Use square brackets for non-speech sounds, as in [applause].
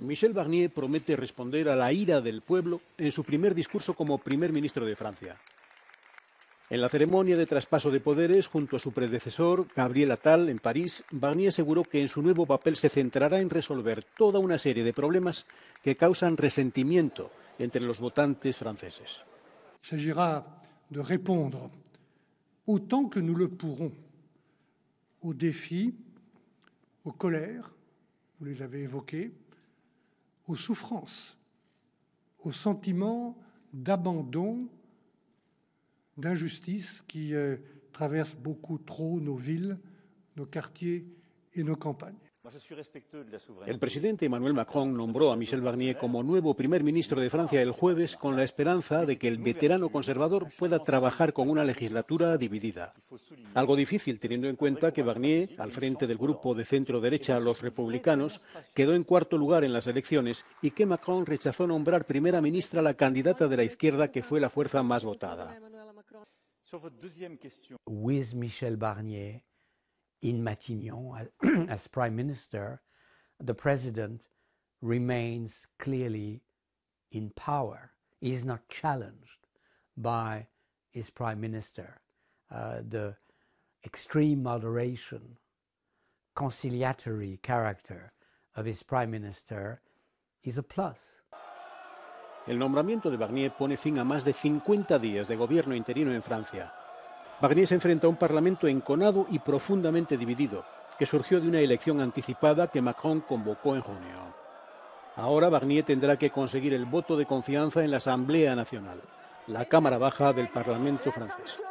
Michel Barnier promete responder a la ira del pueblo en su primer discurso como primer ministro de Francia. En la ceremonia de traspaso de poderes, junto a su predecesor, Gabriel Attal, en París, Barnier aseguró que en su nuevo papel se centrará en resolver toda una serie de problemas que causan resentimiento entre los votantes franceses. s'agira de responder, autant que nous le pourrons aux défis, aux colère, vous les avez évoqués, aux souffrances, aux sentiments d'abandon, d'injustice qui euh, traverse beaucoup trop nos villes, nos quartiers El presidente Emmanuel Macron nombró a Michel Barnier como nuevo primer ministro de Francia el jueves con la esperanza de que el veterano conservador pueda trabajar con una legislatura dividida. Algo difícil teniendo en cuenta que Barnier, al frente del grupo de centro derecha Los Republicanos, quedó en cuarto lugar en las elecciones y que Macron rechazó nombrar primera ministra a la candidata de la izquierda que fue la fuerza más votada. Michel Barnier in Matignon as, [clears throat] as prime minister, the president remains clearly in power. He is not challenged by his prime minister. Uh, the extreme moderation, conciliatory character of his prime minister is a plus. El nombramiento de Barnier pone fin a más de 50 días de gobierno interino en Francia. Barnier se enfrenta a un Parlamento enconado y profundamente dividido, que surgió de una elección anticipada que Macron convocó en junio. Ahora Barnier tendrá que conseguir el voto de confianza en la Asamblea Nacional, la Cámara Baja del Parlamento francés.